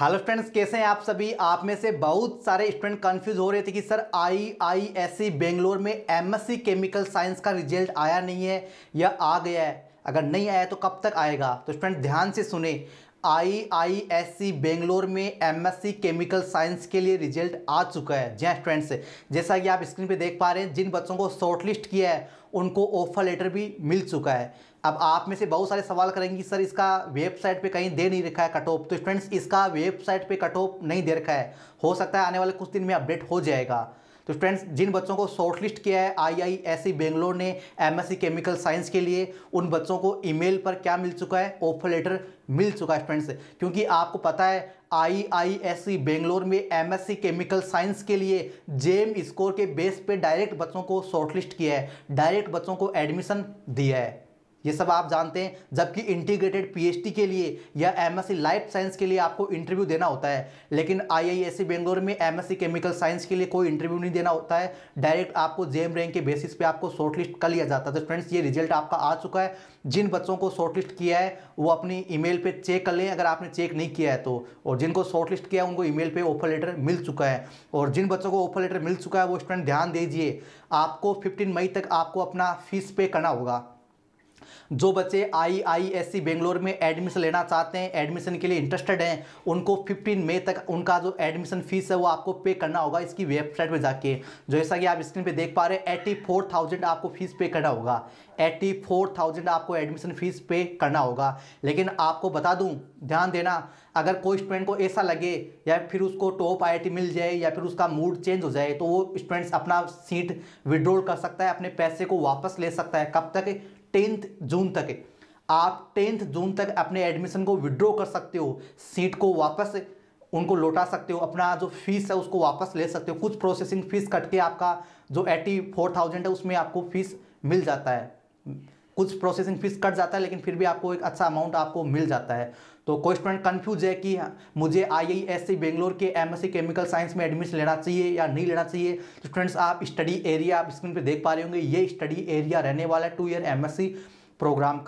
hello friends कैसे हैं आप सभी आप में से बहुत सारे स्टूडेंट कंफ्यूज हो रहे थे कि sir I I S C Bangalore में M S C chemical science का रिजल्ट आया नहीं है या आ गया है अगर नहीं आया तो कब तक आएगा तो स्टूडेंट ध्यान से सुने आईआईएससी बेंगलोर में एमएससी केमिकल साइंस के लिए रिजल्ट आ चुका है जय स्टूडेंट जैसा कि आप स्क्रीन पे देख पा रहे हैं जिन बच्चों को शॉर्टलिस्ट किया है उनको ऑफर लेटर भी मिल चुका है अब आप में से बहुत सारे सवाल करेंगे सर इसका वेबसाइट पे कहीं दे नहीं रखा है कट ऑफ तो स्टूडेंट्स इसका वेबसाइट पे कट ऑफ नहीं दे रखा है हो सकता है आने वाले कुछ दिन में अपडेट हो जाएगा तो फ्रेंड्स जिन बच्चों को शॉर्ट लिस्ट किया है आईआईएससी बेंगलोर e ने एमएससी केमिकल साइंस के लिए उन बच्चों को ईमेल पर क्या मिल चुका है ऑफर लेटर मिल चुका है फ्रेंड्स क्योंकि आपको पता है आईआईएससी बेंगलोर e में एमएससी केमिकल साइंस के लिए जेम स्कोर के बेस पे डायरेक्ट बच्चों को शॉर्टलिस्ट किया है डायरेक्ट बच्चों को एडमिशन दिया है ये सब आप जानते हैं जबकि इंटीग्रेटेड पीएचडी के लिए या एमएससी लाइफ साइंस के लिए आपको इंटरव्यू देना होता है लेकिन आईआईएससी बेंगलोर e में एमएससी केमिकल साइंस के लिए कोई इंटरव्यू नहीं देना होता है डायरेक्ट आपको जेम रैंक के बेसिस पे आपको शॉर्टलिस्ट कर लिया जाता है तो फ्रेंड्स ये रिजल्ट आपका आ चुका है जिन बच्चों को शॉर्टलिस्ट किया है वो अपनी ईमेल पे चेक कर लें अगर आपने चेक नहीं किया है तो और जिनको शॉर्टलिस्ट किया है उनको ईमेल पे ऑफर लेटर मिल चुका है और जिन बच्चों को ऑफर लेटर मिल चुका है वो स्टूडेंट ध्यान दीजिए आपको 15 मई तक आपको अपना फीस पे करना होगा जो बच्चे आई आई एस सी बेंगलोर में एडमिशन लेना चाहते हैं एडमिशन के लिए इंटरेस्टेड हैं उनको 15 मई तक उनका जो एडमिशन फीस है वो आपको पे करना होगा इसकी वेबसाइट पर जाके जैसा कि आप स्क्रीन पे देख पा रहे हैं एटी फोर थाउजेंड आपको फीस पे करना होगा एट्टी फोर थाउजेंड आपको एडमिशन फीस पे करना होगा लेकिन आपको बता दूँ ध्यान देना अगर कोई स्टूडेंट को ऐसा लगे या फिर उसको टॉप आई मिल जाए या फिर उसका मूड चेंज हो जाए तो वो स्टूडेंट्स अपना सीट विड्रॉल कर सकता है अपने पैसे को वापस ले सकता है कब तक टेंथ जून तक आप टेंथ जून तक अपने एडमिशन को विड्रॉ कर सकते हो सीट को वापस उनको लौटा सकते हो अपना जो फीस है उसको वापस ले सकते हो कुछ प्रोसेसिंग फीस कट के आपका जो एटी फोर थाउजेंड है उसमें आपको फीस मिल जाता है कुछ प्रोसेसिंग फीस कट जाता है लेकिन फिर भी आपको एक अच्छा अमाउंट आपको मिल जाता है तो कोई स्टूडेंट कन्फ्यूज है कि मुझे आईआईएससी बेंगलोर के एमएससी केमिकल साइंस में एडमिशन लेना चाहिए या नहीं लेना चाहिए तो स्टूडेंट्स आप स्टडी एरिया आप स्क्रीन पर देख पा रहे होंगे ये स्टडी एरिया रहने वाला है टू ईयर एमएससी प्रोग्राम का